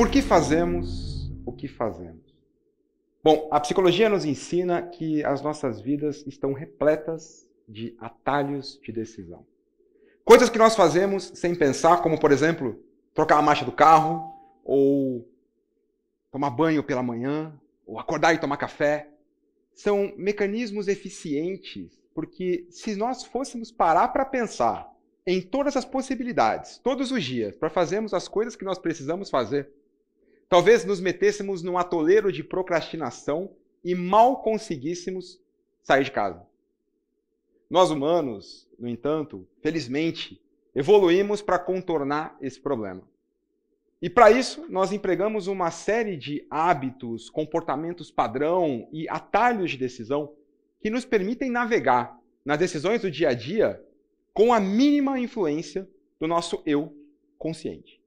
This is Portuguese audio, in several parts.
Por que fazemos o que fazemos? Bom, a psicologia nos ensina que as nossas vidas estão repletas de atalhos de decisão. Coisas que nós fazemos sem pensar, como por exemplo, trocar a marcha do carro, ou tomar banho pela manhã, ou acordar e tomar café, são mecanismos eficientes, porque se nós fôssemos parar para pensar em todas as possibilidades, todos os dias, para fazermos as coisas que nós precisamos fazer, Talvez nos metêssemos num atoleiro de procrastinação e mal conseguíssemos sair de casa. Nós humanos, no entanto, felizmente, evoluímos para contornar esse problema. E para isso, nós empregamos uma série de hábitos, comportamentos padrão e atalhos de decisão que nos permitem navegar nas decisões do dia a dia com a mínima influência do nosso eu consciente.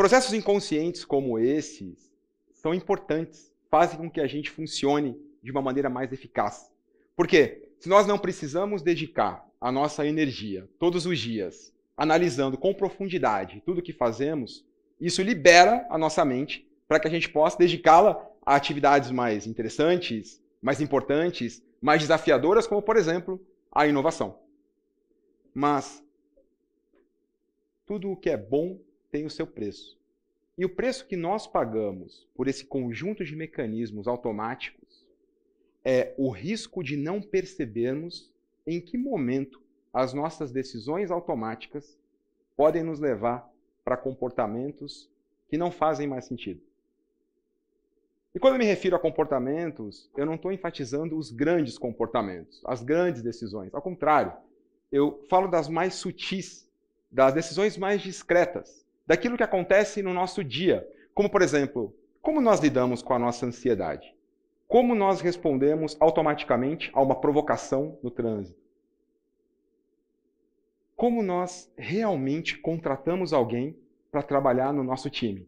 Processos inconscientes como esses são importantes, fazem com que a gente funcione de uma maneira mais eficaz. Por quê? Se nós não precisamos dedicar a nossa energia todos os dias, analisando com profundidade tudo o que fazemos, isso libera a nossa mente para que a gente possa dedicá-la a atividades mais interessantes, mais importantes, mais desafiadoras, como, por exemplo, a inovação. Mas tudo o que é bom tem o seu preço. E o preço que nós pagamos por esse conjunto de mecanismos automáticos é o risco de não percebermos em que momento as nossas decisões automáticas podem nos levar para comportamentos que não fazem mais sentido. E quando eu me refiro a comportamentos, eu não estou enfatizando os grandes comportamentos, as grandes decisões. Ao contrário, eu falo das mais sutis, das decisões mais discretas, daquilo que acontece no nosso dia. Como, por exemplo, como nós lidamos com a nossa ansiedade? Como nós respondemos automaticamente a uma provocação no trânsito? Como nós realmente contratamos alguém para trabalhar no nosso time?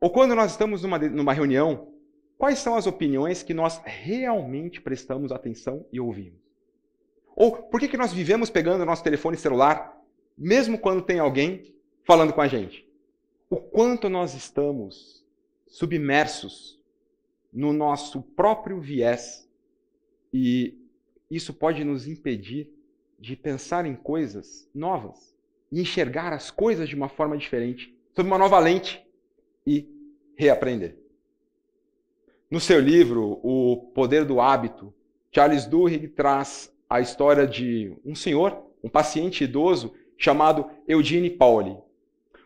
Ou quando nós estamos numa, numa reunião, quais são as opiniões que nós realmente prestamos atenção e ouvimos? Ou por que, que nós vivemos pegando o nosso telefone celular, mesmo quando tem alguém falando com a gente. O quanto nós estamos submersos no nosso próprio viés e isso pode nos impedir de pensar em coisas novas e enxergar as coisas de uma forma diferente, sob uma nova lente e reaprender. No seu livro, O Poder do Hábito, Charles Duhigg traz a história de um senhor, um paciente idoso chamado Eugene Pauli.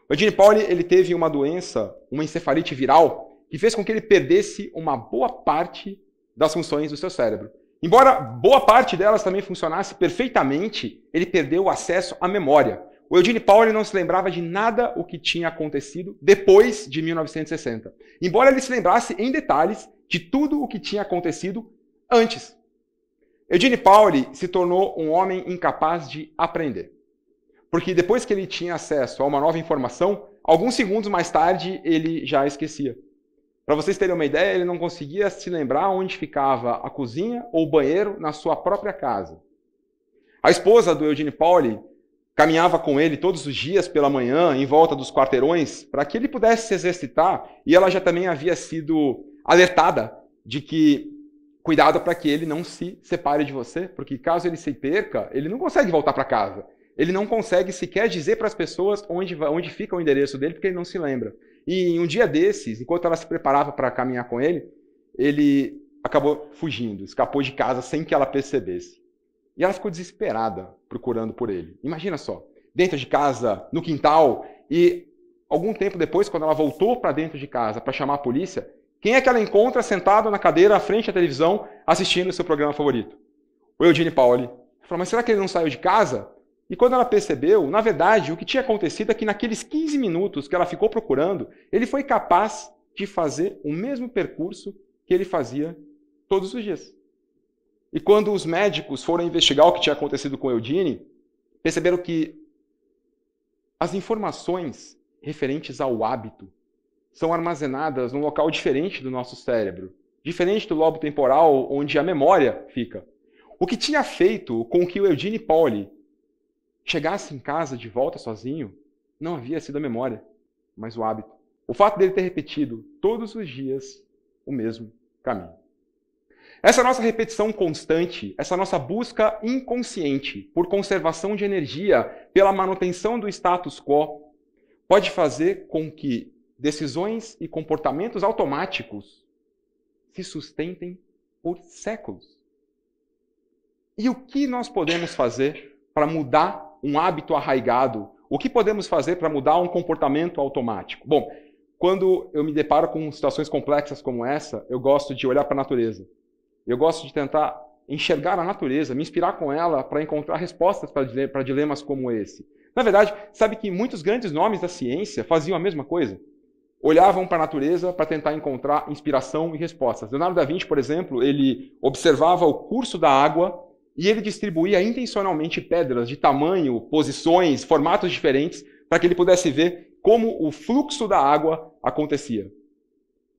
O Gene Pauli ele teve uma doença, uma encefalite viral, que fez com que ele perdesse uma boa parte das funções do seu cérebro. Embora boa parte delas também funcionasse perfeitamente, ele perdeu o acesso à memória. O Eugene Pauli não se lembrava de nada o que tinha acontecido depois de 1960. Embora ele se lembrasse em detalhes de tudo o que tinha acontecido antes. Eugene Pauli se tornou um homem incapaz de aprender. Porque depois que ele tinha acesso a uma nova informação, alguns segundos mais tarde ele já esquecia. Para vocês terem uma ideia, ele não conseguia se lembrar onde ficava a cozinha ou o banheiro na sua própria casa. A esposa do Eugene Pauli caminhava com ele todos os dias pela manhã em volta dos quarteirões para que ele pudesse se exercitar e ela já também havia sido alertada de que cuidado para que ele não se separe de você, porque caso ele se perca, ele não consegue voltar para casa ele não consegue sequer dizer para as pessoas onde, onde fica o endereço dele, porque ele não se lembra. E um dia desses, enquanto ela se preparava para caminhar com ele, ele acabou fugindo, escapou de casa sem que ela percebesse. E ela ficou desesperada procurando por ele. Imagina só, dentro de casa, no quintal, e algum tempo depois, quando ela voltou para dentro de casa para chamar a polícia, quem é que ela encontra sentado na cadeira à frente da televisão assistindo o seu programa favorito? O Eugene Pauli. Ela falou, mas será que ele não saiu de casa? E quando ela percebeu, na verdade, o que tinha acontecido é que naqueles 15 minutos que ela ficou procurando, ele foi capaz de fazer o mesmo percurso que ele fazia todos os dias. E quando os médicos foram investigar o que tinha acontecido com Eudine, perceberam que as informações referentes ao hábito são armazenadas num local diferente do nosso cérebro, diferente do lobo temporal onde a memória fica. O que tinha feito com que o Eudine Pauli chegasse em casa de volta sozinho, não havia sido a memória, mas o hábito. O fato dele ter repetido todos os dias o mesmo caminho. Essa nossa repetição constante, essa nossa busca inconsciente por conservação de energia, pela manutenção do status quo, pode fazer com que decisões e comportamentos automáticos se sustentem por séculos. E o que nós podemos fazer para mudar um hábito arraigado? O que podemos fazer para mudar um comportamento automático? Bom, quando eu me deparo com situações complexas como essa, eu gosto de olhar para a natureza. Eu gosto de tentar enxergar a natureza, me inspirar com ela para encontrar respostas para dilemas como esse. Na verdade, sabe que muitos grandes nomes da ciência faziam a mesma coisa? Olhavam para a natureza para tentar encontrar inspiração e respostas. Leonardo da Vinci, por exemplo, ele observava o curso da água e ele distribuía intencionalmente pedras de tamanho, posições, formatos diferentes, para que ele pudesse ver como o fluxo da água acontecia.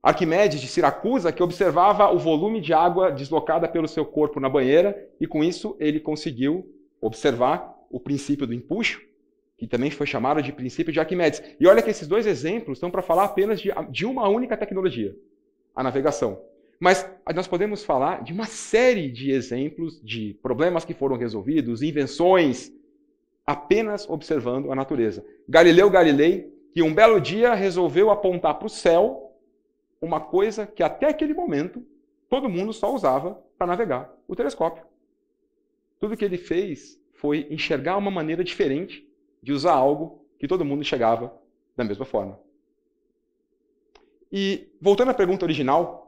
Arquimedes de Siracusa, que observava o volume de água deslocada pelo seu corpo na banheira, e com isso ele conseguiu observar o princípio do empuxo, que também foi chamado de princípio de Arquimedes. E olha que esses dois exemplos estão para falar apenas de, de uma única tecnologia, a navegação. Mas nós podemos falar de uma série de exemplos de problemas que foram resolvidos, invenções, apenas observando a natureza. Galileu Galilei, que um belo dia resolveu apontar para o céu uma coisa que até aquele momento todo mundo só usava para navegar: o telescópio. Tudo que ele fez foi enxergar uma maneira diferente de usar algo que todo mundo enxergava da mesma forma. E voltando à pergunta original,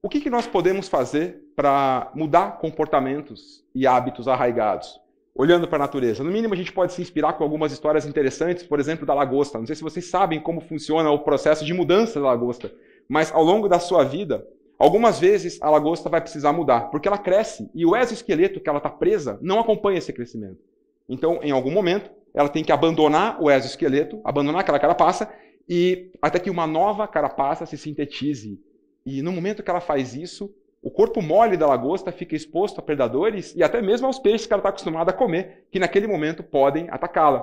o que, que nós podemos fazer para mudar comportamentos e hábitos arraigados? Olhando para a natureza. No mínimo, a gente pode se inspirar com algumas histórias interessantes, por exemplo, da lagosta. Não sei se vocês sabem como funciona o processo de mudança da lagosta, mas ao longo da sua vida, Algumas vezes a lagosta vai precisar mudar, porque ela cresce e o exoesqueleto que ela está presa não acompanha esse crescimento. Então, em algum momento, ela tem que abandonar o exoesqueleto, abandonar aquela carapaça, e até que uma nova carapaça se sintetize e no momento que ela faz isso, o corpo mole da lagosta fica exposto a predadores e até mesmo aos peixes que ela está acostumada a comer, que naquele momento podem atacá-la.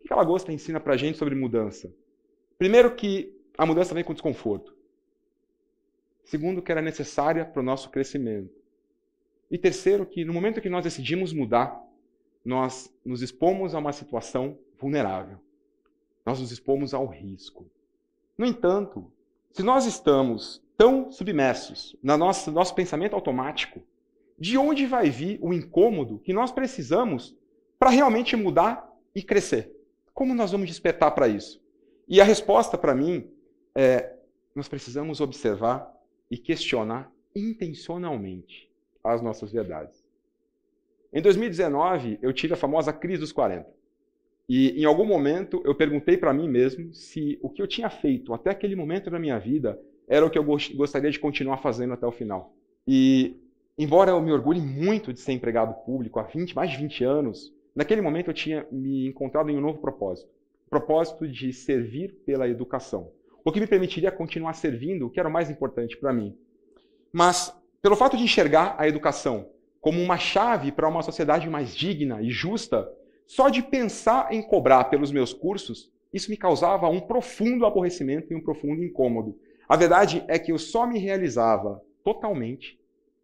O que a lagosta ensina para a gente sobre mudança? Primeiro, que a mudança vem com desconforto. Segundo, que ela é necessária para o nosso crescimento. E terceiro, que no momento que nós decidimos mudar, nós nos expomos a uma situação vulnerável. Nós nos expomos ao risco. No entanto, se nós estamos tão submersos no nosso, nosso pensamento automático, de onde vai vir o incômodo que nós precisamos para realmente mudar e crescer? Como nós vamos despertar para isso? E a resposta para mim é: nós precisamos observar e questionar intencionalmente as nossas verdades. Em 2019, eu tive a famosa crise dos 40. E em algum momento eu perguntei para mim mesmo se o que eu tinha feito até aquele momento da minha vida era o que eu gostaria de continuar fazendo até o final. E, embora eu me orgulhe muito de ser empregado público há 20, mais de 20 anos, naquele momento eu tinha me encontrado em um novo propósito. O propósito de servir pela educação. O que me permitiria continuar servindo, o que era o mais importante para mim. Mas, pelo fato de enxergar a educação como uma chave para uma sociedade mais digna e justa, só de pensar em cobrar pelos meus cursos, isso me causava um profundo aborrecimento e um profundo incômodo. A verdade é que eu só me realizava totalmente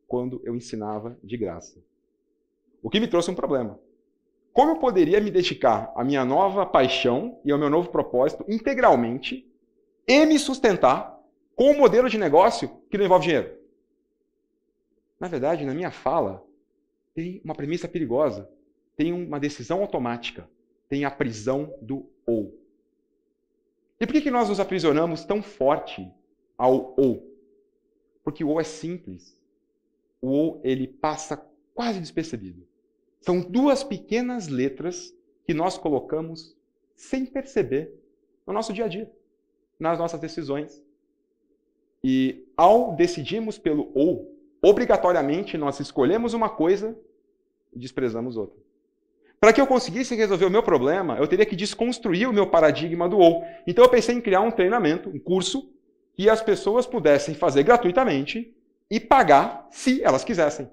quando eu ensinava de graça. O que me trouxe um problema. Como eu poderia me dedicar à minha nova paixão e ao meu novo propósito integralmente e me sustentar com um modelo de negócio que não envolve dinheiro? Na verdade, na minha fala, tem uma premissa perigosa, tem uma decisão automática, tem a prisão do ou. E por que nós nos aprisionamos tão forte ao ou. Porque o ou é simples. O ou ele passa quase despercebido. São duas pequenas letras que nós colocamos sem perceber no nosso dia a dia, nas nossas decisões. E ao decidirmos pelo ou, obrigatoriamente nós escolhemos uma coisa e desprezamos outra. Para que eu conseguisse resolver o meu problema, eu teria que desconstruir o meu paradigma do ou. Então eu pensei em criar um treinamento, um curso, e as pessoas pudessem fazer gratuitamente e pagar se elas quisessem.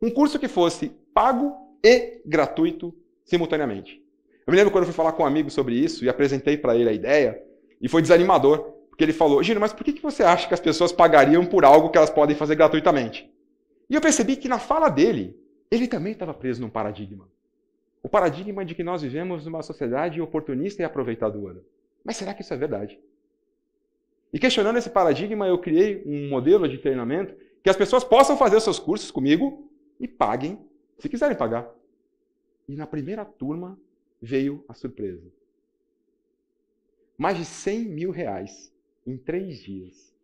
Um curso que fosse pago e gratuito simultaneamente. Eu me lembro quando eu fui falar com um amigo sobre isso e apresentei para ele a ideia, e foi desanimador, porque ele falou: Gino, mas por que você acha que as pessoas pagariam por algo que elas podem fazer gratuitamente? E eu percebi que na fala dele, ele também estava preso num paradigma. O paradigma de que nós vivemos numa sociedade oportunista e aproveitadora. Mas será que isso é verdade? E questionando esse paradigma, eu criei um modelo de treinamento que as pessoas possam fazer os seus cursos comigo e paguem, se quiserem pagar. E na primeira turma veio a surpresa. Mais de 100 mil reais em três dias,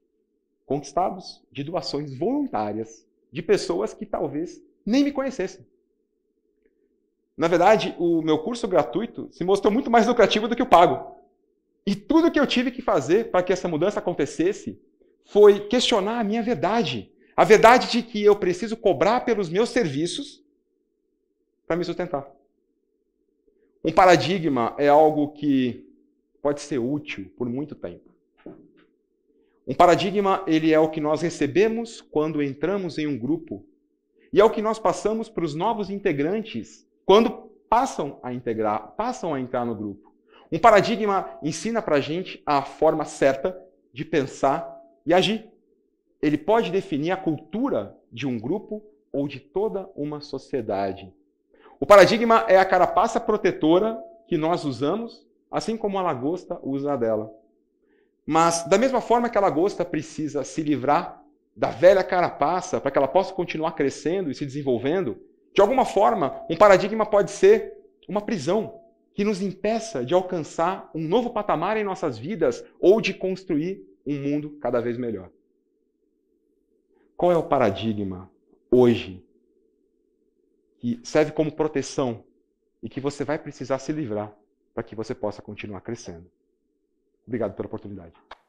conquistados de doações voluntárias de pessoas que talvez nem me conhecessem. Na verdade, o meu curso gratuito se mostrou muito mais lucrativo do que o pago. E tudo que eu tive que fazer para que essa mudança acontecesse foi questionar a minha verdade. A verdade de que eu preciso cobrar pelos meus serviços para me sustentar. Um paradigma é algo que pode ser útil por muito tempo. Um paradigma, ele é o que nós recebemos quando entramos em um grupo e é o que nós passamos para os novos integrantes quando passam a integrar, passam a entrar no grupo. Um paradigma ensina para a gente a forma certa de pensar e agir. Ele pode definir a cultura de um grupo ou de toda uma sociedade. O paradigma é a carapaça protetora que nós usamos, assim como a lagosta usa a dela. Mas, da mesma forma que a lagosta precisa se livrar da velha carapaça para que ela possa continuar crescendo e se desenvolvendo, de alguma forma, um paradigma pode ser uma prisão que nos impeça de alcançar um novo patamar em nossas vidas ou de construir um mundo cada vez melhor. Qual é o paradigma hoje que serve como proteção e que você vai precisar se livrar para que você possa continuar crescendo? Obrigado pela oportunidade.